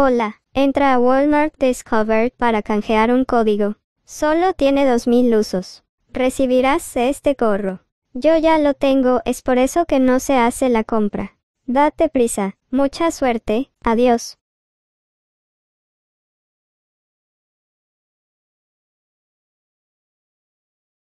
Hola, entra a Walmart Discover para canjear un código. Solo tiene 2000 usos. Recibirás este gorro. Yo ya lo tengo, es por eso que no se hace la compra. Date prisa. Mucha suerte. Adiós.